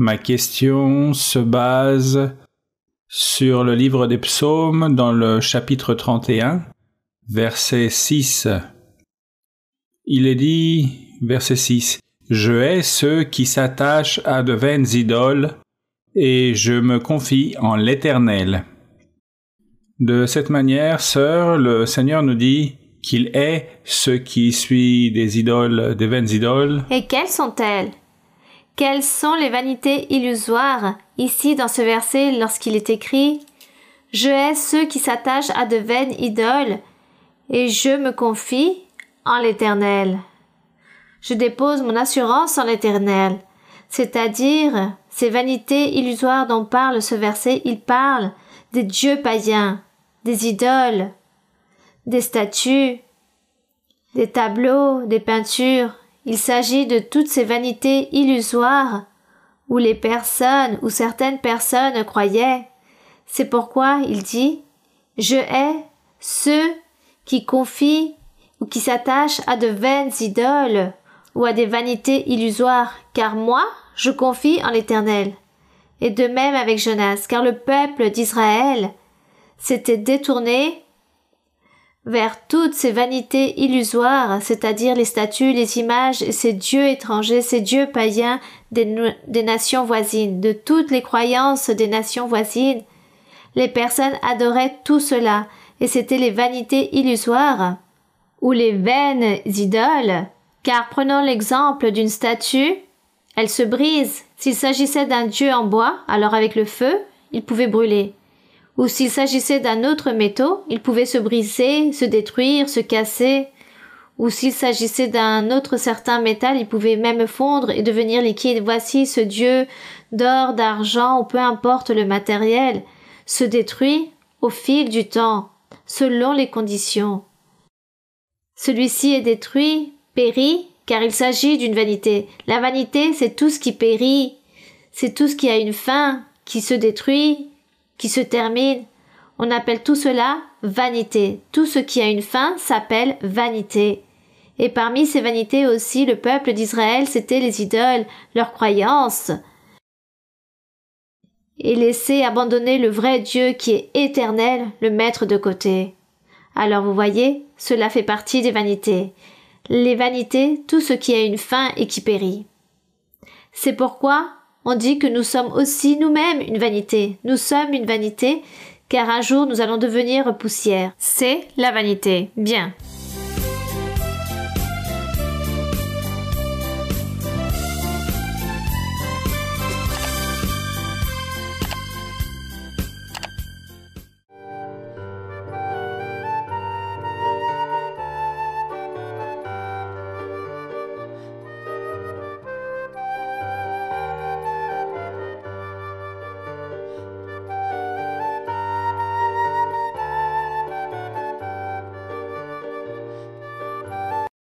Ma question se base sur le livre des psaumes dans le chapitre 31, verset 6. Il est dit, verset 6, Je hais ceux qui s'attachent à de vaines idoles, et je me confie en l'Éternel. De cette manière, sœur, le Seigneur nous dit qu'il hait ceux qui suivent des idoles, des vaines idoles. Et quelles sont-elles quelles sont les vanités illusoires ici dans ce verset lorsqu'il est écrit Je hais ceux qui s'attachent à de vaines idoles et je me confie en l'Éternel. Je dépose mon assurance en l'Éternel, c'est-à-dire ces vanités illusoires dont parle ce verset, il parle des dieux païens, des idoles, des statues, des tableaux, des peintures, il s'agit de toutes ces vanités illusoires où les personnes ou certaines personnes croyaient. C'est pourquoi il dit Je hais ceux qui confient ou qui s'attachent à de vaines idoles ou à des vanités illusoires, car moi, je confie en l'Éternel. Et de même avec Jonas, car le peuple d'Israël s'était détourné vers toutes ces vanités illusoires, c'est-à-dire les statues, les images, ces dieux étrangers, ces dieux païens des, nations voisines, de toutes les croyances des nations voisines. Les personnes adoraient tout cela, et c'était les vanités illusoires, ou les vaines idoles, car prenons l'exemple d'une statue, elle se brise. S'il s'agissait d'un dieu en bois, alors avec le feu, il pouvait brûler ou s'il s'agissait d'un autre métaux, il pouvait se briser, se détruire, se casser, ou s'il s'agissait d'un autre certain métal, il pouvait même fondre et devenir liquide. Voici ce dieu d'or, d'argent, ou peu importe le matériel, se détruit au fil du temps, selon les conditions. Celui-ci est détruit, périt, car il s'agit d'une vanité. La vanité, c'est tout ce qui périt, c'est tout ce qui a une fin, qui se détruit, qui se termine. On appelle tout cela vanité. Tout ce qui a une fin s'appelle vanité. Et parmi ces vanités aussi, le peuple d'Israël, c'était les idoles, leurs croyances. Et laisser abandonner le vrai Dieu qui est éternel, le mettre de côté. Alors vous voyez, cela fait partie des vanités. Les vanités, tout ce qui a une fin et qui périt. C'est pourquoi on dit que nous sommes aussi nous-mêmes une vanité. Nous sommes une vanité, car un jour nous allons devenir poussière. C'est la vanité. Bien.